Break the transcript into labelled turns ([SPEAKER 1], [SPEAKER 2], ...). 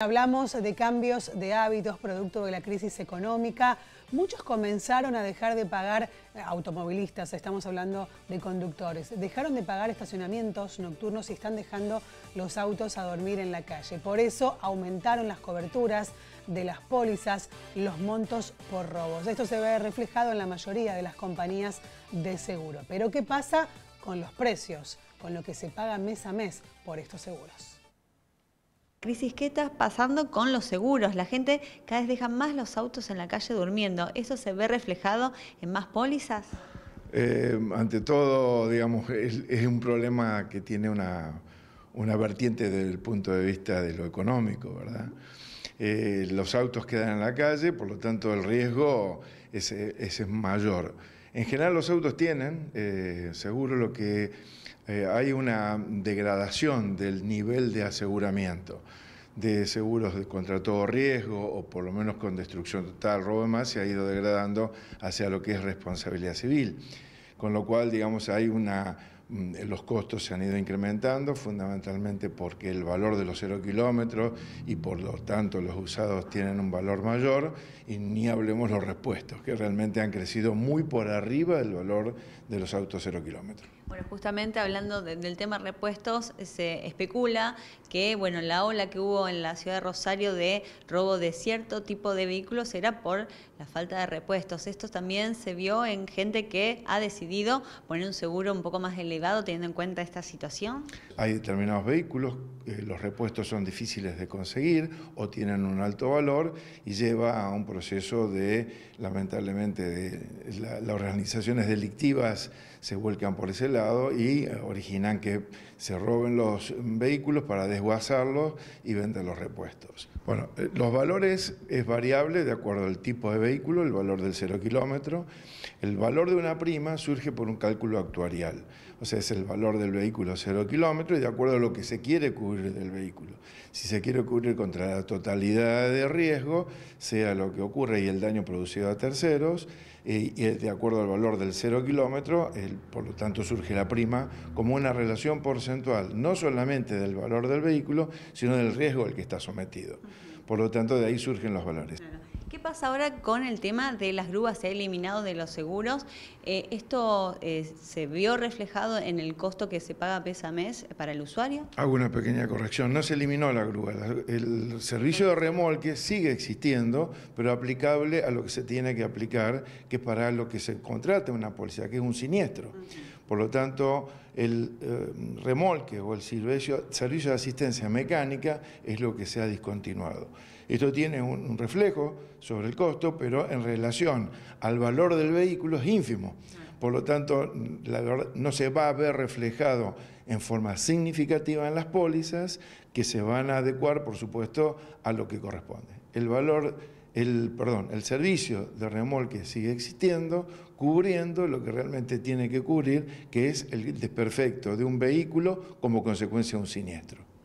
[SPEAKER 1] Hablamos de cambios de hábitos producto de la crisis económica. Muchos comenzaron a dejar de pagar eh, automovilistas, estamos hablando de conductores. Dejaron de pagar estacionamientos nocturnos y están dejando los autos a dormir en la calle. Por eso aumentaron las coberturas de las pólizas, los montos por robos. Esto se ve reflejado en la mayoría de las compañías de seguro. Pero ¿qué pasa con los precios? Con lo que se paga mes a mes por estos seguros. Crisis, ¿qué está
[SPEAKER 2] pasando con los seguros? La gente cada vez deja más los autos en la calle durmiendo. ¿Eso se ve reflejado en más pólizas?
[SPEAKER 3] Eh, ante todo, digamos, es, un problema que tiene una, una, vertiente desde el punto de vista de lo económico, ¿verdad? Eh, los autos quedan en la calle, por lo tanto el riesgo es, es mayor. En general los autos tienen, eh, seguro lo que eh, hay una degradación del nivel de aseguramiento de seguros contra todo riesgo o por lo menos con destrucción total, robo más, se ha ido degradando hacia lo que es responsabilidad civil. Con lo cual, digamos, hay una, Mm, los costos se han ido incrementando, fundamentalmente porque el valor de los cero kilómetros y por lo tanto los usados tienen un valor mayor, y ni hablemos los repuestos, que realmente han crecido muy por arriba del valor de los autos cero kilómetros.
[SPEAKER 2] Bueno, justamente hablando del tema repuestos, se especula que bueno, la ola que hubo en la ciudad de Rosario de robo de cierto tipo de vehículos era por la falta de repuestos. Esto también se vio en gente que ha decidido poner un seguro un poco más elevado teniendo en cuenta esta situación?
[SPEAKER 3] Hay determinados vehículos, eh, los repuestos son difíciles de conseguir o tienen un alto valor y lleva a un proceso de, lamentablemente, de, las organizaciones delictivas se vuelcan por ese lado y eh, originan que se roben los vehículos para desguazarlos y vender los repuestos. Bueno, eh, los valores es variable de acuerdo al tipo de vehículo, el valor del cero kilómetro. El valor de una prima surge por un cálculo actuarial. Pues, es el valor del vehículo cero kilómetro y de acuerdo a lo que se quiere cubrir del vehículo. Si se quiere cubrir contra la totalidad de riesgo, sea lo que ocurre y el daño producido a terceros, eh, y de acuerdo al valor del cero kilómetro, por lo tanto surge la prima como una relación porcentual, no solamente del valor del vehículo, sino del riesgo al que está sometido. Por lo tanto, de ahí surgen los valores.
[SPEAKER 2] ¿Qué pasa ahora con el tema de las grúas? Se ha eliminado de los seguros. Eh, ¿Esto eh, se vio reflejado en el costo que se paga mes a mes para el usuario?
[SPEAKER 3] Hago una pequeña corrección. No se eliminó la grúa. El servicio de remolque sigue existiendo, pero aplicable a lo que se tiene que aplicar, que es para lo que se contrata una policía, que es un siniestro. Por lo tanto, el eh, remolque o el servicio, de asistencia mecánica es lo que se ha discontinuado. Esto tiene un, reflejo sobre el costo, pero en relación al valor del vehículo es ínfimo. Por lo tanto, no se va a ver reflejado en forma significativa en las pólizas que se van a adecuar, por supuesto, a lo que corresponde. El valor el, perdón, el servicio de remolque sigue existiendo, cubriendo lo que realmente tiene que cubrir, que es el desperfecto de un vehículo como consecuencia de un siniestro.